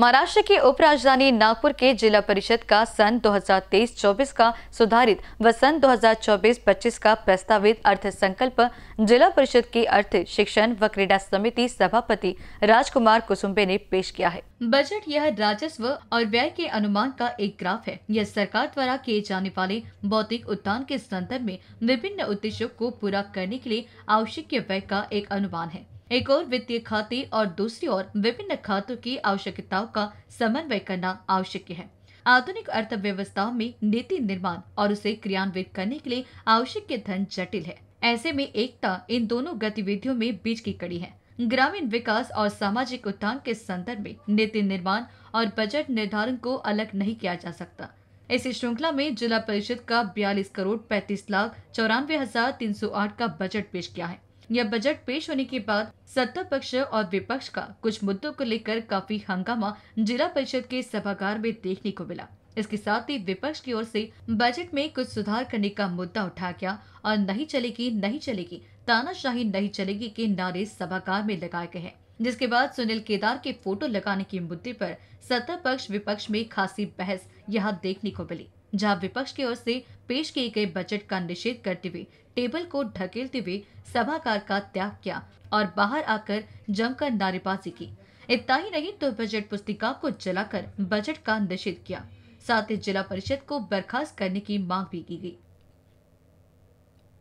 महाराष्ट्र की उप राजधानी नागपुर के जिला परिषद का सन 2023-24 का सुधारित व सन 2024-25 का प्रस्तावित अर्थ संकल्प जिला परिषद की अर्थ शिक्षण व क्रीडा समिति सभापति राजकुमार कुसुम्बे ने पेश किया है बजट यह राजस्व और व्यय के अनुमान का एक ग्राफ है यह सरकार द्वारा किए जाने वाले बौद्धिक उत्थान के संदर्भ में विभिन्न उद्देश्यों को पूरा करने के लिए आवश्यक व्यय का एक अनुमान है एक और वित्तीय खाते और दूसरी ओर विभिन्न खातों की आवश्यकताओं का समन्वय करना आवश्यक है आधुनिक अर्थव्यवस्थाओं में नीति निर्माण और उसे क्रियान्वित करने के लिए आवश्यक धन जटिल है ऐसे में एकता इन दोनों गतिविधियों में बीच की कड़ी है ग्रामीण विकास और सामाजिक उत्थान के संदर्भ में नीति निर्माण और बजट निर्धारण को अलग नहीं किया जा सकता इसी श्रृंखला में जिला परिषद का बयालीस करोड़ पैतीस लाख चौरानवे हजार तीन सौ आठ का बजट पेश किया है यह बजट पेश होने के बाद सत्ता पक्ष और विपक्ष का कुछ मुद्दों को लेकर काफी हंगामा जिला परिषद के सभागार में देखने को मिला इसके साथ ही विपक्ष की ओर से बजट में कुछ सुधार करने का मुद्दा उठा गया और नहीं चलेगी नहीं चलेगी तानाशाही नहीं चलेगी के नारे सभागार में लगाए गए हैं जिसके बाद सुनील केदार के फोटो लगाने के मुद्दे पर सत्ता पक्ष विपक्ष में खासी बहस यहाँ देखने को मिली जहां विपक्ष की ओर से पेश किए गए बजट का निषेध करते हुए टेबल को ढकेलते हुए सभागार का त्याग किया और बाहर आकर जमकर नारेबाजी की इतना ही नहीं तो बजट पुस्तिका को जलाकर बजट का निषेध किया साथ ही जिला परिषद को बर्खास्त करने की मांग भी की गई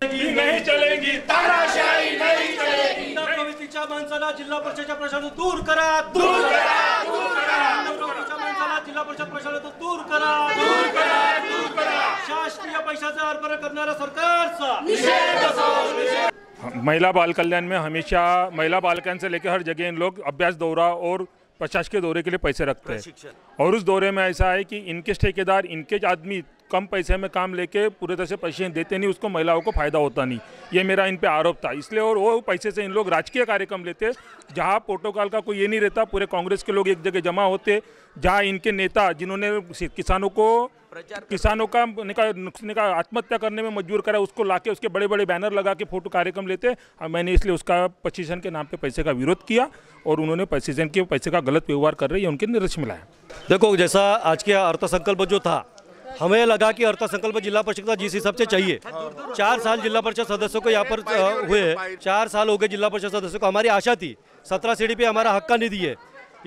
नहीं चलेगी ताराशाही नहीं चलेगी जिल्हा प्रशासन दूर करा दूर करा दूर करा जिल्हा परिषद प्रशासन दूर करा महिला बाल कल्याण में हमेशा महिला कल्याण से लेकर हर जगह इन लोग अभ्यास दौरा और प्रशासकीय दौरे के लिए पैसे रखते हैं और उस दौरे में ऐसा है कि इनके ठेकेदार इनके आदमी कम पैसे में काम लेके पूरे तरह से पैसे देते नहीं उसको महिलाओं को फायदा होता नहीं ये मेरा इन पे आरोप था इसलिए और वो पैसे से इन लोग राजकीय कार्यक्रम लेते जहाँ प्रोटोकॉल का कोई ये नहीं रहता पूरे कांग्रेस के लोग एक जगह जमा होते जहाँ इनके नेता जिन्होंने किसानों को किसानों का निका आत्महत्या करने में मजबूर करा उसको लाके उसके बड़े बड़े बैनर लगा के फोटो कार्यक्रम लेते और मैंने इसलिए उसका पचीसन के नाम पे पैसे का विरोध किया और उन्होंने पचीसन के पैसे का गलत व्यवहार कर रही है उनके निरक्ष मिलाया देखो जैसा आज का अर्थसंकल्प जो था हमें लगा कि अर्थसंकल्प जिला परिषद का जीसी सबसे चाहिए चार साल जिला परिषद सदस्यों को यहाँ पर हुए हैं चार साल हो गए जिला परिषद सदस्यों को हमारी आशा थी सत्रह सीढ़ी पे हमारा हक्का नहीं दिए है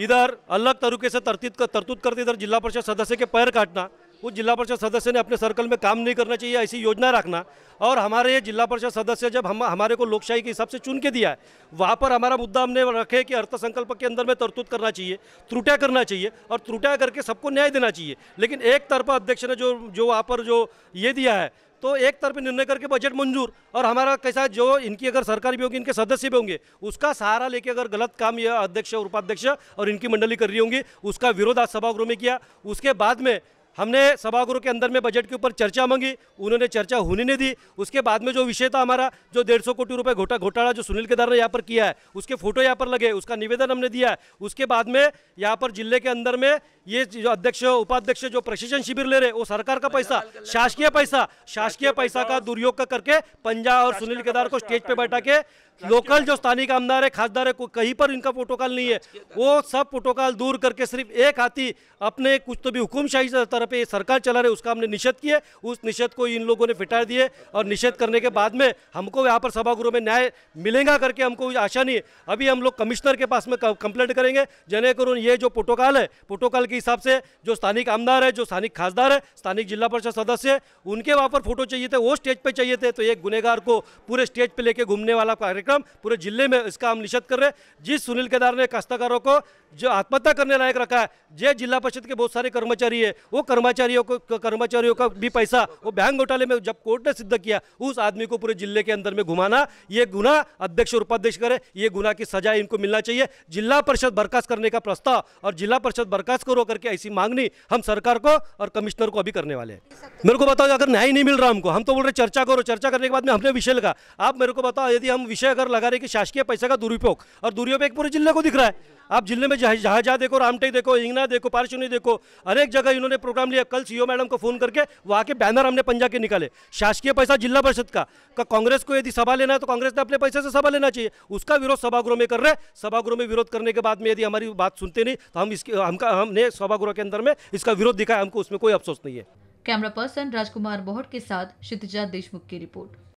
इधर अलग तरीके से तरतीत तरतूत करते इधर जिला परिषद सदस्य के पैर काटना उस जिला परिषद सदस्य ने अपने सर्कल में काम नहीं करना चाहिए ऐसी योजना रखना और हमारे ये जिला परिषद सदस्य जब हम हमारे को लोकशाही के हिसाब से चुन के दिया है वहाँ पर हमारा मुद्दा हमने रखे कि अर्थसंकल्प के अंदर में तरतूत करना चाहिए त्रुटियाँ करना चाहिए और त्रुटियाँ करके सबको न्याय देना चाहिए लेकिन एक तरफा अध्यक्ष ने जो जो वहाँ पर जो ये दिया है तो एक तरफ निर्णय करके बजट मंजूर और हमारा कैसा जो इनकी अगर सरकार भी होगी इनके सदस्य भी होंगे उसका सहारा लेके अगर गलत काम यह अध्यक्ष और उपाध्यक्ष और इनकी मंडली कर रही होंगी उसका विरोध आज सभागृह में किया उसके बाद में हमने सभागृह के अंदर में बजट के ऊपर चर्चा मांगी उन्होंने चर्चा होने नहीं दी उसके बाद में जो विषय था हमारा जो डेढ़ सौ कोटी रुपए घोटा घोटाला जो सुनील केदार ने यहाँ पर किया है उसके फोटो यहाँ पर लगे उसका निवेदन हमने दिया है उसके बाद में यहाँ पर जिले के अंदर में ये जो अध्यक्ष उपाध्यक्ष जो प्रशिक्षण शिविर ले रहे वो सरकार का पैसा शासकीय पैसा शासकीय पैसा का दुरुपयोग करके पंजाब और सुनील केदार को स्टेज पर बैठा के लोकल जो स्थानिक आमदार है खासदार है कहीं पर इनका प्रोटोकॉल नहीं है वो सब प्रोटोकॉल दूर करके सिर्फ एक हाथी अपने कुछ तो भी हुकुमशाही तरफ सरकार चला रही उसका हमने निषेध किया उस निषेध को इन लोगों ने फिटा दिए और निषेध करने के बाद में हमको यहाँ पर सभागृह में न्याय मिलेगा करके हमको आशा नहीं है अभी हम लोग कमिश्नर के पास में कंप्लेंट करेंगे जने करून ये जो प्रोटोकॉल है प्रोटोकॉल के हिसाब से जो स्थानिक आमदार है जो स्थानिक खासदार है स्थानिक जिला परिषद सदस्य है उनके वहाँ पर फोटो चाहिए थे वो स्टेज पर चाहिए थे तो एक गुनेगार को पूरे स्टेज पर लेके घूमने वाला कार्यक्रम कार्यक्रम पूरे जिले में इसका हम निषेध कर रहे हैं जिस सुनील केदार ने काश्तकारों को जो आत्महत्या करने लायक रखा है जे जिला परिषद के बहुत सारे कर्मचारी है वो कर्मचारियों को कर्मचारियों का भी पैसा वो बैंक घोटाले में जब कोर्ट ने सिद्ध किया उस आदमी को पूरे जिले के अंदर में घुमाना ये गुना अध्यक्ष और उपाध्यक्ष करे ये गुना की सजा इनको मिलना चाहिए जिला परिषद बर्खास्त करने का प्रस्ताव और जिला परिषद बर्खास्त करो करके ऐसी मांगनी हम सरकार को और कमिश्नर को अभी करने वाले हैं मेरे को बताओ अगर न्याय नहीं मिल रहा हमको हम तो बोल रहे चर्चा करो चर्चा करने के बाद में हमने विषय लगा आप मेरे को बताओ यदि हम विषय अगर लगा रहे कि शासकीय पैसा का दुरुपयोग और दुरुपयोग पूरे जिले को दिख रहा है आप जिले में जहाँ जहाँ देखो रामटेक देखो इंगना देखो पारचुनी देखो अनेक जगह इन्होंने प्रोग्राम लिया कल सीओ मैडम को फोन करके वहाँ के बैनर हमने पंजा के निकाले शासकीय पैसा जिला परिषद का कांग्रेस को यदि सभा लेना है तो कांग्रेस ने अपने पैसे से सभा लेना चाहिए उसका विरोध सभागृह में कर रहे सभागृह में विरोध करने के बाद में यदि हमारी बात सुनते नहीं तो हम इसके हमका हमने सभागृह के अंदर में इसका विरोध दिखाया हमको उसमें कोई अफसोस नहीं है कैमरा पर्सन राजकुमार बोहट के साथ क्षितिजा देशमुख की रिपोर्ट